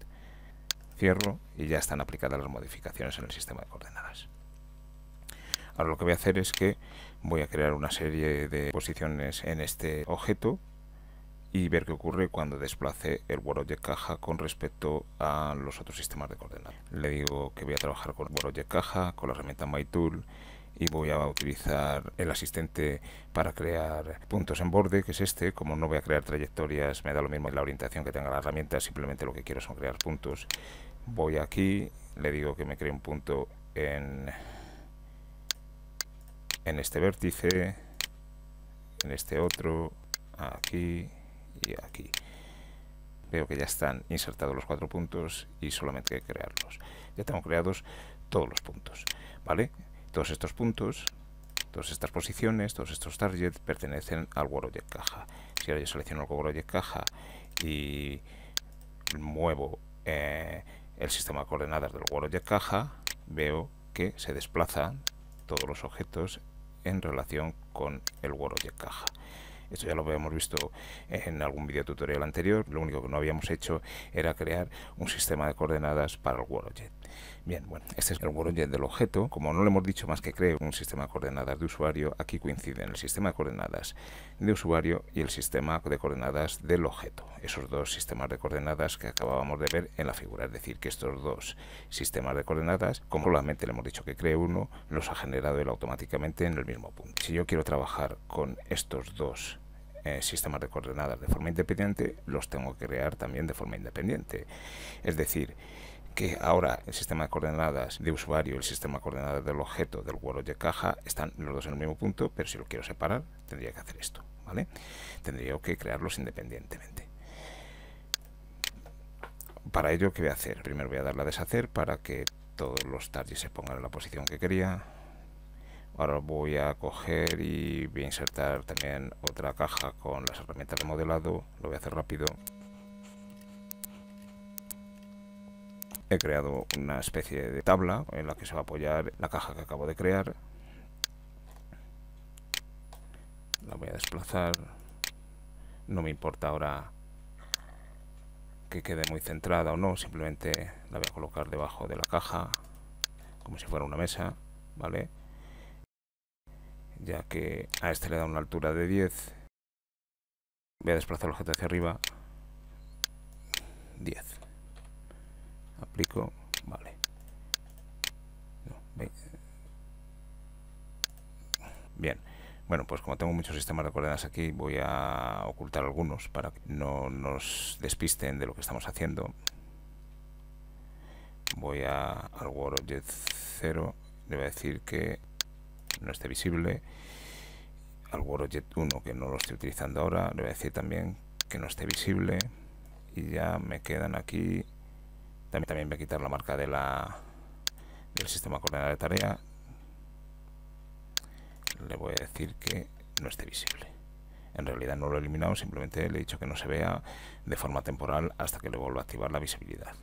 Cierro y ya están aplicadas las modificaciones en el sistema de coordenadas. Ahora lo que voy a hacer es que voy a crear una serie de posiciones en este objeto y ver qué ocurre cuando desplace el Object caja con respecto a los otros sistemas de coordenadas. Le digo que voy a trabajar con Object caja, con la herramienta MyTool y voy a utilizar el asistente para crear puntos en borde, que es este. Como no voy a crear trayectorias, me da lo mismo la orientación que tenga la herramienta, simplemente lo que quiero son crear puntos. Voy aquí, le digo que me cree un punto en en este vértice, en este otro, aquí y aquí. Veo que ya están insertados los cuatro puntos y solamente hay que crearlos. Ya tengo creados todos los puntos, ¿vale? Todos estos puntos, todas estas posiciones, todos estos targets pertenecen al de caja. Si ahora yo selecciono el de caja y muevo eh, el sistema de coordenadas del de caja, veo que se desplazan todos los objetos en relación con el World caja. Esto ya lo habíamos visto en algún video tutorial anterior. Lo único que no habíamos hecho era crear un sistema de coordenadas para el Jet. Bien, bueno, este es el WorldObject del objeto. Como no le hemos dicho más que cree un sistema de coordenadas de usuario, aquí coinciden el sistema de coordenadas de usuario y el sistema de coordenadas del objeto. Esos dos sistemas de coordenadas que acabábamos de ver en la figura. Es decir, que estos dos sistemas de coordenadas, como solamente le hemos dicho que cree uno, los ha generado él automáticamente en el mismo punto. Si yo quiero trabajar con estos dos eh, sistemas de coordenadas de forma independiente, los tengo que crear también de forma independiente. Es decir, que ahora el sistema de coordenadas de usuario y el sistema de coordenadas del objeto del wallet de caja están los dos en el mismo punto, pero si lo quiero separar tendría que hacer esto, ¿vale? Tendría que crearlos independientemente. Para ello, ¿qué voy a hacer? Primero voy a darle a deshacer para que todos los targets se pongan en la posición que quería. Ahora voy a coger y voy a insertar también otra caja con las herramientas de modelado. Lo voy a hacer rápido. he creado una especie de tabla en la que se va a apoyar la caja que acabo de crear. La voy a desplazar. No me importa ahora que quede muy centrada o no, simplemente la voy a colocar debajo de la caja, como si fuera una mesa, ¿vale? Ya que a este le da una altura de 10, voy a desplazar el objeto hacia arriba, 10 aplico vale bien bueno, pues como tengo muchos sistemas de coordenadas aquí, voy a ocultar algunos para que no nos despisten de lo que estamos haciendo. Voy a, al WordObject 0, le voy a decir que no esté visible. Al WordObject 1, que no lo estoy utilizando ahora, le voy a decir también que no esté visible. Y ya me quedan aquí también, también voy a quitar la marca de la, del sistema coordenada de tarea. Le voy a decir que no esté visible. En realidad no lo he eliminado, simplemente le he dicho que no se vea de forma temporal hasta que le vuelva a activar la visibilidad.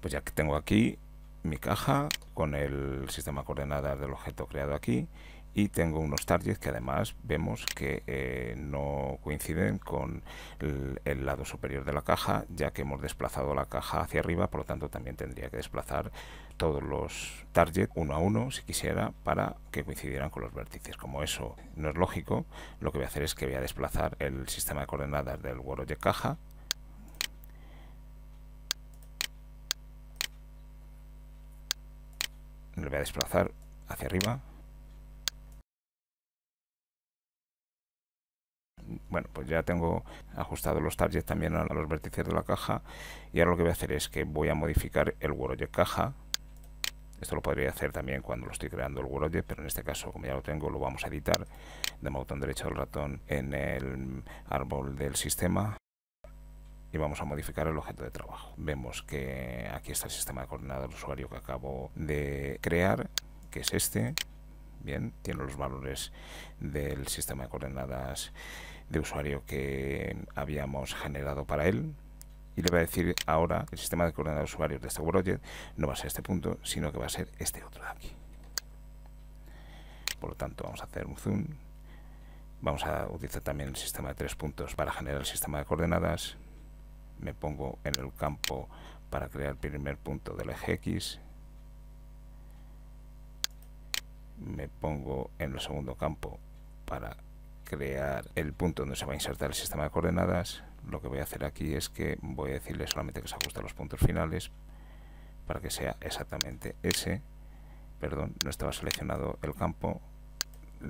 Pues ya que tengo aquí mi caja con el sistema coordenada del objeto creado aquí y tengo unos targets que además vemos que eh, no coinciden con el, lado superior de la caja ya que hemos desplazado la caja hacia arriba por lo tanto también tendría que desplazar todos los targets uno a uno si quisiera para que coincidieran con los vértices como eso no es lógico lo que voy a hacer es que voy a desplazar el sistema de coordenadas del de caja lo voy a desplazar hacia arriba Bueno, pues ya tengo ajustado los targets también a los vértices de la caja y ahora lo que voy a hacer es que voy a modificar el de caja. Esto lo podría hacer también cuando lo estoy creando el world, pero en este caso, como ya lo tengo, lo vamos a editar. de botón derecho al ratón en el árbol del sistema y vamos a modificar el objeto de trabajo. Vemos que aquí está el sistema de coordenadas del usuario que acabo de crear, que es este. Bien, tiene los valores del sistema de coordenadas de usuario que habíamos generado para él y le va a decir ahora que el sistema de coordenadas de usuarios de este WordPress no va a ser este punto, sino que va a ser este otro de aquí. Por lo tanto, vamos a hacer un zoom. Vamos a utilizar también el sistema de tres puntos para generar el sistema de coordenadas. Me pongo en el campo para crear el primer punto del eje X. Me pongo en el segundo campo para crear el punto donde se va a insertar el sistema de coordenadas, lo que voy a hacer aquí es que voy a decirle solamente que se ajusten los puntos finales para que sea exactamente ese. Perdón, no estaba seleccionado el campo.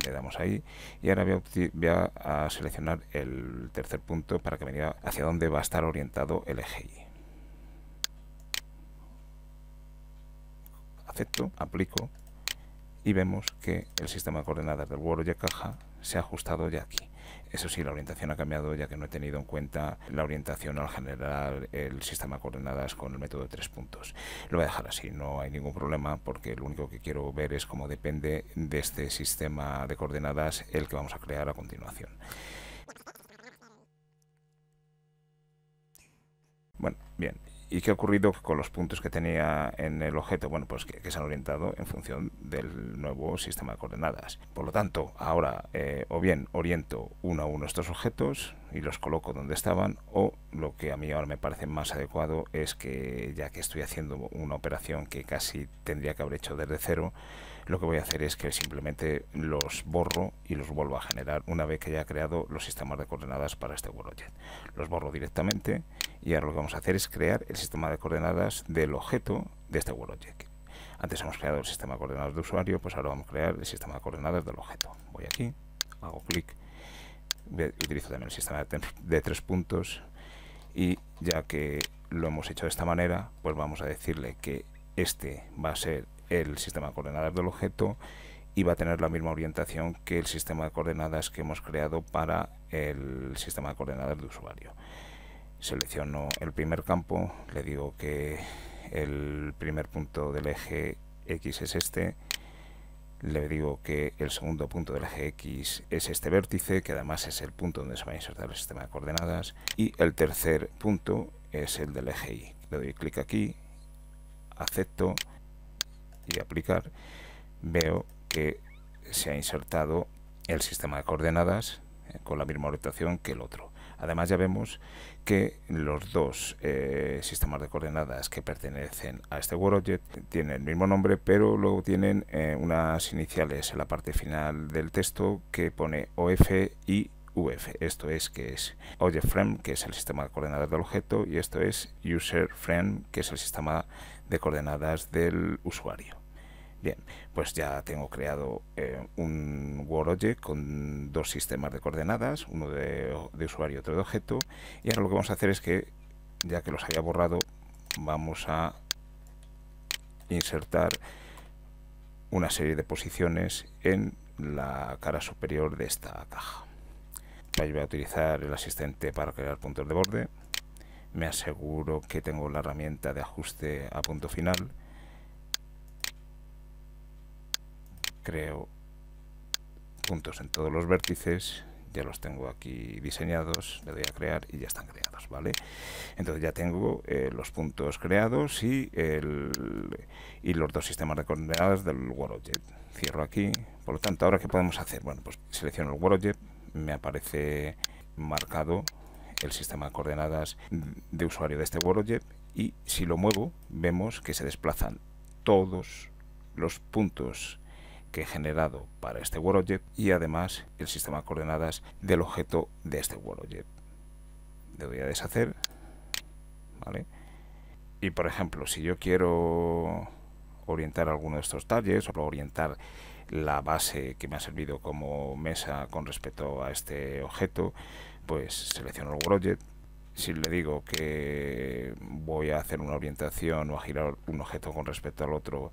Le damos ahí y ahora voy a, seleccionar el tercer punto para que venga hacia donde va a estar orientado el eje Y. Acepto, aplico y vemos que el sistema de coordenadas del Word ya caja se ha ajustado ya aquí. Eso sí, la orientación ha cambiado ya que no he tenido en cuenta la orientación al generar el sistema de coordenadas con el método de tres puntos. Lo voy a dejar así, no hay ningún problema porque lo único que quiero ver es cómo depende de este sistema de coordenadas el que vamos a crear a continuación. Bueno, bien, ¿Y qué ha ocurrido con los puntos que tenía en el objeto? Bueno, pues que, se han orientado en función del nuevo sistema de coordenadas. Por lo tanto, ahora eh, o bien oriento uno a uno estos objetos y los coloco donde estaban, o lo que a mí ahora me parece más adecuado es que ya que estoy haciendo una operación que casi tendría que haber hecho desde cero, lo que voy a hacer es que simplemente los borro y los vuelvo a generar una vez que haya creado los sistemas de coordenadas para este WorldJet. Los borro directamente y ahora lo que vamos a hacer es crear el sistema de coordenadas del objeto de este World Antes hemos creado el sistema de coordenadas de usuario, pues ahora vamos a crear el sistema de coordenadas del objeto. Voy aquí, hago clic, utilizo también el sistema de tres puntos y ya que lo hemos hecho de esta manera, pues vamos a decirle que este va a ser el sistema de coordenadas del objeto y va a tener la misma orientación que el sistema de coordenadas que hemos creado para el sistema de coordenadas de usuario. Selecciono el primer campo, le digo que el primer punto del eje X es este, le digo que el segundo punto del eje X es este vértice, que además es el punto donde se va a insertar el sistema de coordenadas, y el tercer punto es el del eje Y. Le doy clic aquí, acepto y aplicar, veo que se ha insertado el sistema de coordenadas eh, con la misma orientación que el otro. Además ya vemos que los dos eh, sistemas de coordenadas que pertenecen a este WordObject tienen el mismo nombre, pero luego tienen eh, unas iniciales en la parte final del texto que pone OF y UF. Esto es que es Object que es el sistema de coordenadas del objeto, y esto es User Frame, que es el sistema de coordenadas del usuario. Bien, pues ya tengo creado eh, un WordObject con dos sistemas de coordenadas, uno de, usuario y otro de objeto. Y ahora lo que vamos a hacer es que, ya que los haya borrado, vamos a insertar una serie de posiciones en la cara superior de esta caja. voy a utilizar el asistente para crear puntos de borde. Me aseguro que tengo la herramienta de ajuste a punto final creo puntos en todos los vértices ya los tengo aquí diseñados, le doy a crear y ya están creados, ¿vale? Entonces ya tengo eh, los puntos creados y, y los dos sistemas de coordenadas del WorldJet. Cierro aquí, por lo tanto, ¿ahora qué podemos hacer? Bueno, pues selecciono el WorldJet, me aparece marcado el sistema de coordenadas de usuario de este WorldJet y si lo muevo vemos que se desplazan todos los puntos que he generado para este WordObject y además el sistema de coordenadas del objeto de este WordObject. Le voy a deshacer, Y por ejemplo, si yo quiero orientar alguno de estos talles o orientar la base que me ha servido como mesa con respecto a este objeto, pues selecciono el WordObject si le digo que voy a hacer una orientación o a girar un objeto con respecto al otro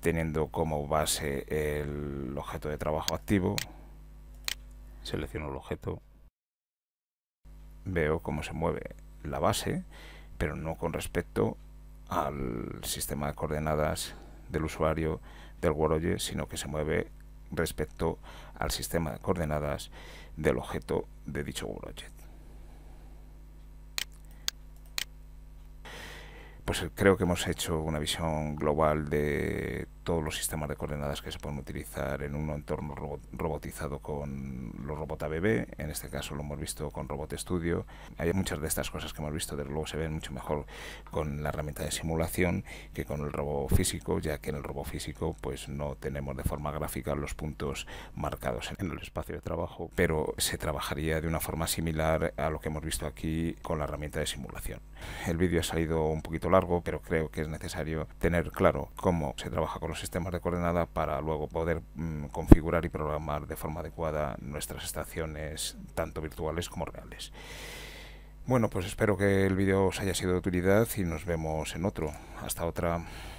teniendo como base el objeto de trabajo activo, selecciono el objeto, veo cómo se mueve la base, pero no con respecto al sistema de coordenadas del usuario del WordOye, sino que se mueve respecto al sistema de coordenadas del objeto de dicho WordOjet. pues eh, creo que hemos hecho una visión global de todos los sistemas de coordenadas que se pueden utilizar en un entorno robotizado con los robots ABB. en este caso lo hemos visto con Robot Studio. Hay muchas de estas cosas que hemos visto, desde luego se ven mucho mejor con la herramienta de simulación que con el robot físico, ya que en el robot físico pues no tenemos de forma gráfica los puntos marcados en el espacio de trabajo, pero se trabajaría de una forma similar a lo que hemos visto aquí con la herramienta de simulación. El vídeo ha salido un poquito largo, pero creo que es necesario tener claro cómo se trabaja con los sistemas de coordenada para luego poder mm, configurar y programar de forma adecuada nuestras estaciones tanto virtuales como reales. Bueno, pues espero que el vídeo os haya sido de utilidad y nos vemos en otro. Hasta otra.